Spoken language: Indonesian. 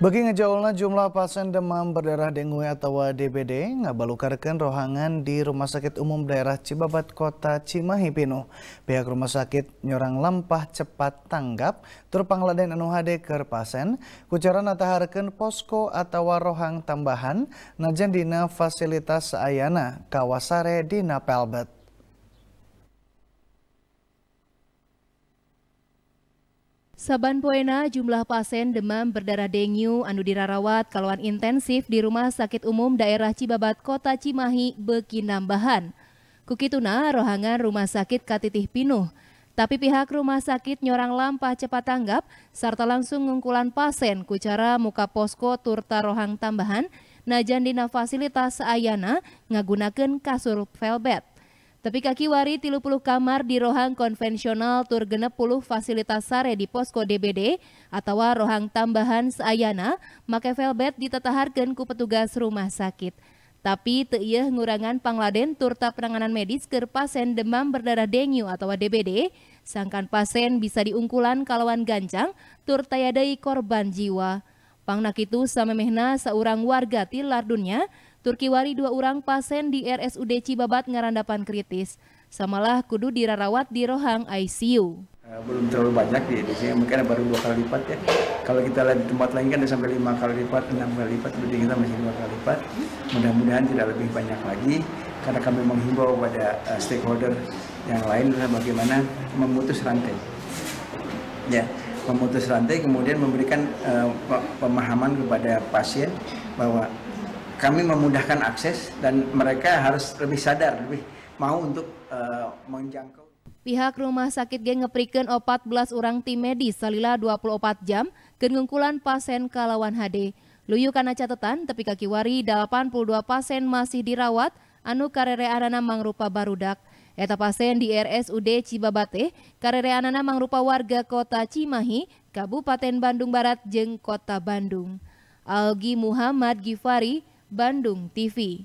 Bagi ngejauhna jumlah pasien demam berdarah dengue atau DBD ngabalukarkan rohangan di Rumah Sakit Umum Daerah Cibabat Kota Cimahi Pino. Pihak rumah sakit nyorang lempah cepat tanggap terpangladen anu hade ke pasien kucara nataharkan posko atau rohang tambahan najan dina fasilitas Ayana kawasare dina Pelbet. Saban Poena jumlah pasien demam berdarah dengue anu dirawat kalauan intensif di Rumah Sakit Umum Daerah Cibabat Kota Cimahi beki nambahan. Kukituna rohangan Rumah Sakit Katitih Pinuh. Tapi pihak rumah sakit nyorang lampa cepat tanggap serta langsung ngungkulan pasien kucara muka posko turta rohang tambahan najan dina fasilitas ayana ngagunakan kasur velvet. Tapi kaki wari tilu puluh kamar di rohang konvensional tur genep puluh fasilitas sare di posko DBD atau rohang tambahan seayana make velvet ditetaharkan ku petugas rumah sakit. Tapi teiyah ngurangan pangladen turta penanganan medis ke pasien demam berdarah dengue atau DBD, sangkan pasien bisa diungkulan kalawan gancang tur tayadai korban jiwa. Pangnak itu samemehna seorang warga tilar dunia Turki wari dua orang pasien di RSUD Cibabat ngarandapan kritis. Samalah kudu dirarawat di rohang ICU. Eh, belum terlalu banyak ya, di edisi, mungkin baru dua kali lipat ya. Kalau kita lihat di tempat lain kan ada sampai lima kali lipat, enam kali lipat, berarti kita masih lima kali lipat. Mudah-mudahan tidak lebih banyak lagi, karena kami menghimbau kepada eh, stakeholder yang lain bagaimana memutus rantai. Ya, memutus rantai kemudian memberikan uh, pemahaman kepada pasien bahwa kami memudahkan akses dan mereka harus lebih sadar, lebih mau untuk uh, menjangkau. Pihak rumah sakit geng ngeprikan 14 orang tim medis salila 24 jam kengungkulan pasien kalawan HD. Luyu karena catatan, tapi kaki wari 82 pasien masih dirawat, anu karere anana mangrupa barudak. Eta pasien di RSUD Cibabate, karere anana mangrupa warga kota Cimahi, Kabupaten Bandung Barat, jeng kota Bandung. Algi Muhammad Gifari, Bandung TV.